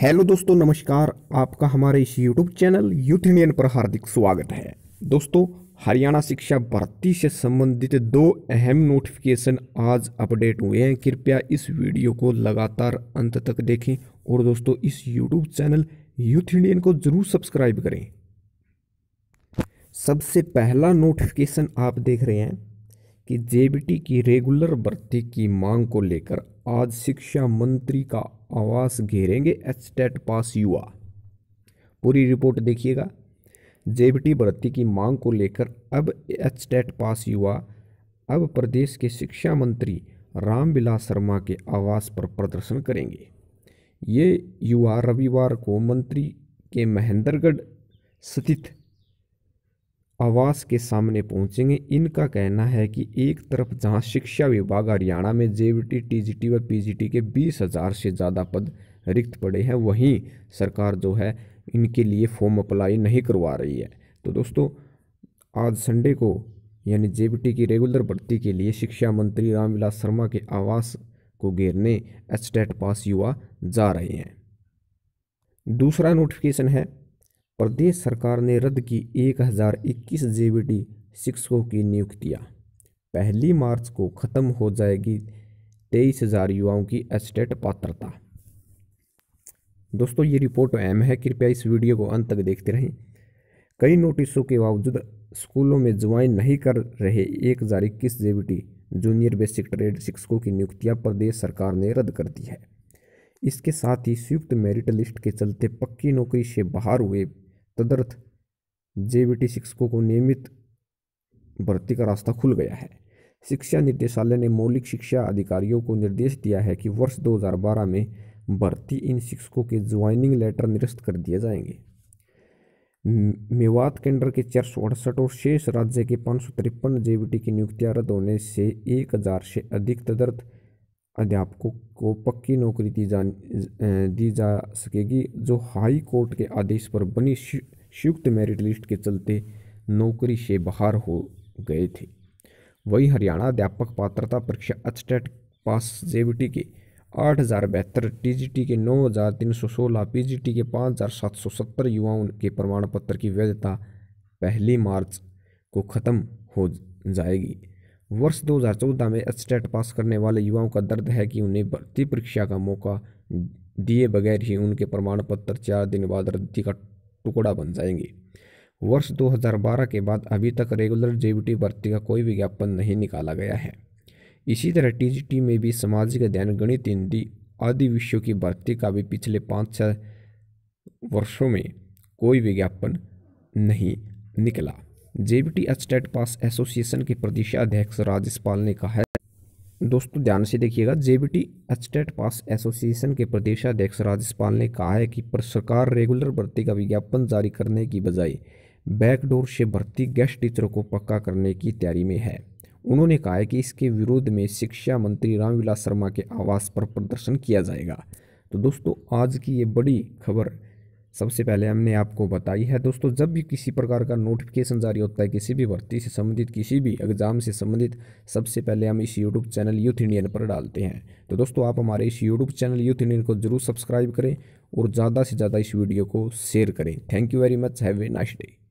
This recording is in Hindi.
हेलो दोस्तों नमस्कार आपका हमारे इस यूट्यूब चैनल यूथ इंडियन पर हार्दिक स्वागत है दोस्तों हरियाणा शिक्षा भर्ती से संबंधित दो अहम नोटिफिकेशन आज अपडेट हुए हैं कृपया इस वीडियो को लगातार अंत तक देखें और दोस्तों इस यूट्यूब चैनल यूथ इंडियन को ज़रूर सब्सक्राइब करें सबसे पहला नोटिफिकेशन आप देख रहे हैं कि जेबीटी की रेगुलर भर्ती की मांग को लेकर आज शिक्षा मंत्री का आवास घेरेंगे एच पास युवा पूरी रिपोर्ट देखिएगा जेबीटी भर्ती की मांग को लेकर अब एच पास युवा अब प्रदेश के शिक्षा मंत्री रामविलास शर्मा के आवास पर प्रदर्शन करेंगे ये युवा रविवार को मंत्री के महेंद्रगढ़ स्थित आवास के सामने पहुंचेंगे इनका कहना है कि एक तरफ जहां शिक्षा विभाग हरियाणा में जेवीटी टीजीटी व पीजीटी के बीस हज़ार से ज़्यादा पद रिक्त पड़े हैं वहीं सरकार जो है इनके लिए फॉर्म अप्लाई नहीं करवा रही है तो दोस्तों आज संडे को यानी जेबीटी की रेगुलर भर्ती के लिए शिक्षा मंत्री रामविलास शर्मा के आवास को घेरने एस्टेट पास युवा जा रहे हैं दूसरा नोटिफिकेशन है प्रदेश सरकार ने रद्द की 1021 जेबीटी शिक्षकों की नियुक्तियां पहली मार्च को ख़त्म हो जाएगी तेईस हज़ार युवाओं की एस्टेट पात्रता दोस्तों ये रिपोर्ट अहम है कृपया इस वीडियो को अंत तक देखते रहें कई नोटिसों के बावजूद स्कूलों में ज्वाइन नहीं कर रहे एक हज़ार इक्कीस जेबीटी जूनियर बेसिक ट्रेड शिक्षकों की नियुक्तियां प्रदेश सरकार ने रद्द कर दी है इसके साथ ही संयुक्त मेरिट लिस्ट के चलते पक्की नौकरी से बाहर हुए तदर्थ जे शिक्षकों को नियमित भर्ती का रास्ता खुल गया है शिक्षा निदेशालय ने मौलिक शिक्षा अधिकारियों को निर्देश दिया है कि वर्ष 2012 में भर्ती इन शिक्षकों के ज्वाइनिंग लेटर निरस्त कर दिए जाएंगे मेवात केंद्र के चार सौ अड़सठ और शेष राज्य के पाँच सौ तिरपन जेबीटी की नियुक्तियाँ रद्द होने से एक हज़ार से अधिक तदर्थ अध्यापकों को पक्की नौकरी दी जा दी जा सकेगी जो हाई कोर्ट के आदेश पर बनी संयुक्त मेरिट लिस्ट के चलते नौकरी से बाहर हो गए थे वहीं हरियाणा अध्यापक पात्रता परीक्षा अचटेट पास जेबीटी के आठ हज़ार बहत्तर टी जी टी के नौ हज़ार तीन सौ सोलह पी जी टी के पाँच हज़ार सात सौ सत्तर युवाओं के प्रमाण पत्र की वैधता पहली मार्च को ख़त्म हो जाएगी वर्ष 2014 में स्टेट पास करने वाले युवाओं का दर्द है कि उन्हें भर्ती परीक्षा का मौका दिए बगैर ही उनके प्रमाण पत्र चार दिन बाद रद्दी का टुकड़ा बन जाएंगे वर्ष 2012 के बाद अभी तक रेगुलर जेबीटी भर्ती का कोई विज्ञापन नहीं निकाला गया है इसी तरह टीजीटी में भी सामाजिक अध्ययन गणित हिंदी आदि विषयों की भर्ती का भी पिछले पाँच छः वर्षों में कोई विज्ञापन नहीं निकला जेबीटी स्टेट पास एसोसिएशन के प्रदेशाध्यक्ष राजेश पाल ने कहा है दोस्तों ध्यान से देखिएगा जेबीटी स्टेट पास एसोसिएशन के प्रदेशाध्यक्ष राजेश पाल ने कहा है कि सरकार रेगुलर भर्ती का विज्ञापन जारी करने की बजाय बैकडोर से भर्ती गेस्ट टीचरों को पक्का करने की तैयारी में है उन्होंने कहा है कि इसके विरोध में शिक्षा मंत्री रामविलास शर्मा के आवास पर प्रदर्शन किया जाएगा तो दोस्तों आज की ये बड़ी खबर सबसे पहले हमने आपको बताई है दोस्तों जब भी किसी प्रकार का नोटिफिकेशन जारी होता है किसी भी भर्ती से संबंधित किसी भी एग्ज़ाम से संबंधित सबसे पहले हम इस यूट्यूब चैनल यूथ इंडियन पर डालते हैं तो दोस्तों आप हमारे इस यूट्यूब चैनल यूथ इंडियन को ज़रूर सब्सक्राइब करें और ज़्यादा से ज़्यादा इस वीडियो को शेयर करें thank you very much have a nice day